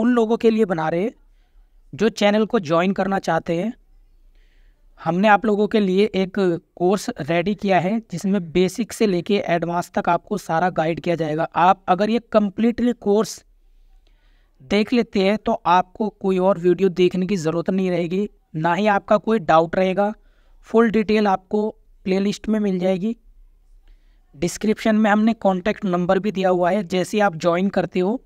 उन लोगों के लिए बना रहे जो चैनल को ज्वाइन करना चाहते हैं हमने आप लोगों के लिए एक कोर्स रेडी किया है जिसमें बेसिक से लेके एडवांस तक आपको सारा गाइड किया जाएगा आप अगर ये कम्प्लीटली कोर्स देख लेते हैं तो आपको कोई और वीडियो देखने की ज़रूरत नहीं रहेगी ना ही आपका कोई डाउट रहेगा फुल डिटेल आपको प्लेलिस्ट में मिल जाएगी डिस्क्रिप्शन में हमने कॉन्टैक्ट नंबर भी दिया हुआ है जैसे आप ज्वाइन करते हो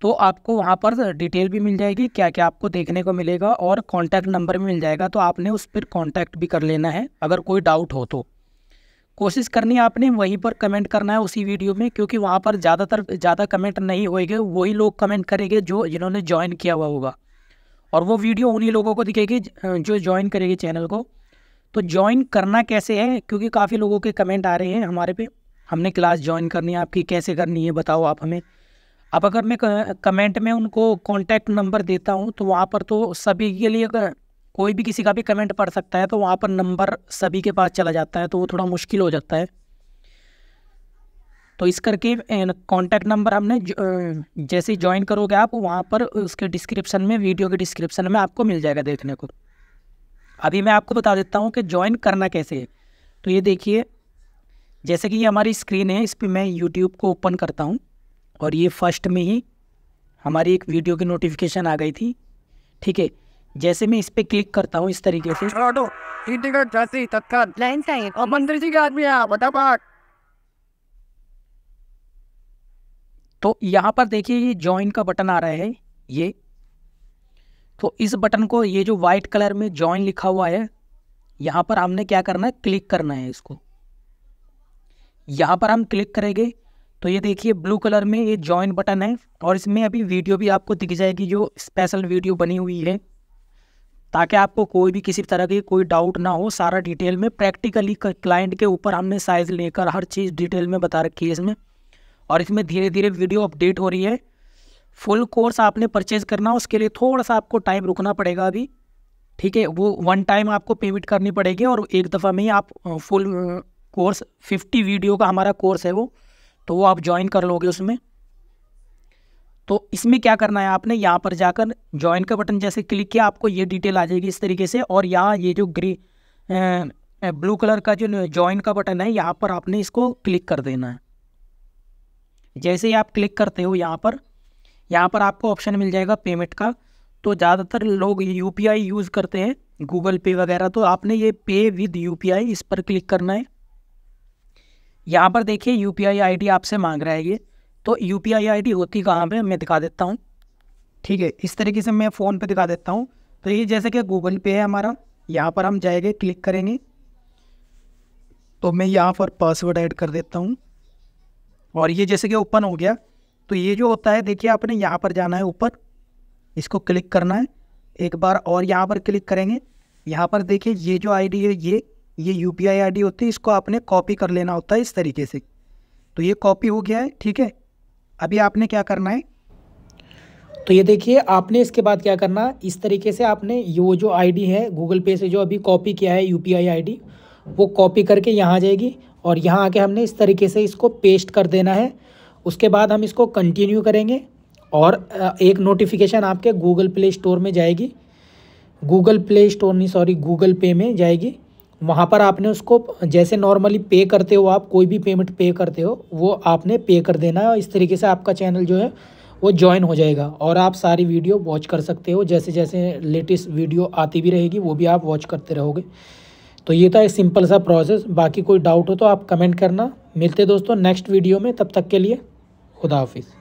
तो आपको वहाँ पर डिटेल भी मिल जाएगी क्या क्या आपको देखने को मिलेगा और कॉन्टैक्ट नंबर भी मिल जाएगा तो आपने उस पर कॉन्टैक्ट भी कर लेना है अगर कोई डाउट हो तो कोशिश करनी आपने वहीं पर कमेंट करना है उसी वीडियो में क्योंकि वहाँ पर ज़्यादातर ज़्यादा कमेंट नहीं होएंगे वही लोग कमेंट करेंगे जो जिन्होंने ज्वाइन किया हुआ होगा और वो वीडियो उन्हीं लोगों को दिखेगी जो ज्वाइन करेगी चैनल को तो ज्वाइन करना कैसे है क्योंकि काफ़ी लोगों के कमेंट आ रहे हैं हमारे पे हमने क्लास ज्वाइन करनी है आपकी कैसे करनी है बताओ आप हमें अब अगर मैं कमेंट में उनको कॉन्टैक्ट नंबर देता हूँ तो वहाँ पर तो सभी के लिए अगर कोई भी किसी का भी कमेंट पढ़ सकता है तो वहाँ पर नंबर सभी के पास चला जाता है तो वो थोड़ा मुश्किल हो जाता है तो इस करके कॉन्टैक्ट नंबर हमने जैसे ज्वाइन करोगे आप वहाँ पर उसके डिस्क्रिप्शन में वीडियो के डिस्क्रिप्शन में आपको मिल जाएगा देखने को अभी मैं आपको बता देता हूँ कि ज्वाइन करना कैसे है तो ये देखिए जैसे कि ये हमारी स्क्रीन है इस पर मैं यूट्यूब को ओपन करता हूँ और ये फर्स्ट में ही हमारी एक वीडियो की नोटिफिकेशन आ गई थी ठीक है जैसे मैं इस पर क्लिक करता हूँ इस तरीके से तो, तो यहाँ पर देखिए ये ज्वाइन का बटन आ रहा है ये तो इस बटन को ये जो वाइट कलर में ज्वाइन लिखा हुआ है यहाँ पर हमने क्या करना है क्लिक करना है इसको यहाँ पर हम क्लिक करेंगे तो ये देखिए ब्लू कलर में ये ज्वाइन बटन है और इसमें अभी वीडियो भी आपको दिख जाएगी जो स्पेशल वीडियो बनी हुई है ताकि आपको कोई भी किसी तरह की कोई डाउट ना हो सारा डिटेल में प्रैक्टिकली क्लाइंट के ऊपर हमने साइज़ लेकर हर चीज़ डिटेल में बता रखी है इसमें और इसमें धीरे धीरे वीडियो अपडेट हो रही है फुल कोर्स आपने परचेज करना उसके लिए थोड़ा सा आपको टाइम रुकना पड़ेगा अभी ठीक है वो वन टाइम आपको पेमेंट करनी पड़ेगी और एक दफ़ा में ही आप फुल कोर्स फिफ्टी वीडियो का हमारा कोर्स है वो तो वो आप ज्वाइन कर लोगे उसमें तो इसमें क्या करना है आपने यहाँ पर जाकर ज्वाइन का बटन जैसे क्लिक किया आपको ये डिटेल आ जाएगी इस तरीके से और यहाँ ये जो ग्री ब्लू कलर का जो ज्वाइन का बटन है यहाँ पर आपने इसको क्लिक कर देना है जैसे ही आप क्लिक करते हो यहाँ पर यहाँ पर आपको ऑप्शन मिल जाएगा पेमेंट का तो ज़्यादातर लोग यू यूज़ करते हैं गूगल पे वगैरह तो आपने ये पे विद यू इस पर क्लिक करना है यहाँ पर देखिए U P I I D आपसे मांग रहा है ये तो U P I I D होती कहाँ पर मैं दिखा देता हूँ ठीक है इस तरीके से मैं फ़ोन पे दिखा देता हूँ तो ये जैसे कि गूगल पे है हमारा यहाँ पर हम जाएंगे क्लिक करेंगे तो मैं यहाँ पर पासवर्ड ऐड कर देता हूँ और ये जैसे कि ओपन हो गया तो ये जो होता है देखिए आपने यहाँ पर जाना है ऊपर इसको क्लिक करना है एक बार और यहाँ पर क्लिक करेंगे यहाँ पर देखिए ये जो आईडी है ये ये यू पी आई आई होती है इसको आपने कॉपी कर लेना होता है इस तरीके से तो ये कॉपी हो गया है ठीक है अभी आपने क्या करना है तो ये देखिए आपने इसके बाद क्या करना इस तरीके से आपने यो जो आईडी है गूगल पे से जो अभी कॉपी किया है यूपीआई आईडी वो कॉपी करके यहाँ जाएगी और यहाँ आके हमने इस तरीके से इसको पेस्ट कर देना है उसके बाद हम इसको कंटिन्यू करेंगे और एक नोटिफिकेशन आपके गूगल प्ले स्टोर में जाएगी गूगल प्ले स्टोर नहीं सॉरी गूगल पे में जाएगी वहाँ पर आपने उसको जैसे नॉर्मली पे करते हो आप कोई भी पेमेंट पे करते हो वो आपने पे कर देना है इस तरीके से आपका चैनल जो है वो ज्वाइन हो जाएगा और आप सारी वीडियो वॉच कर सकते हो जैसे जैसे लेटेस्ट वीडियो आती भी रहेगी वो भी आप वॉच करते रहोगे तो ये था एक सिंपल सा प्रोसेस बाकी कोई डाउट हो तो आप कमेंट करना मिलते दोस्तों नेक्स्ट वीडियो में तब तक के लिए खुदा हाफिज़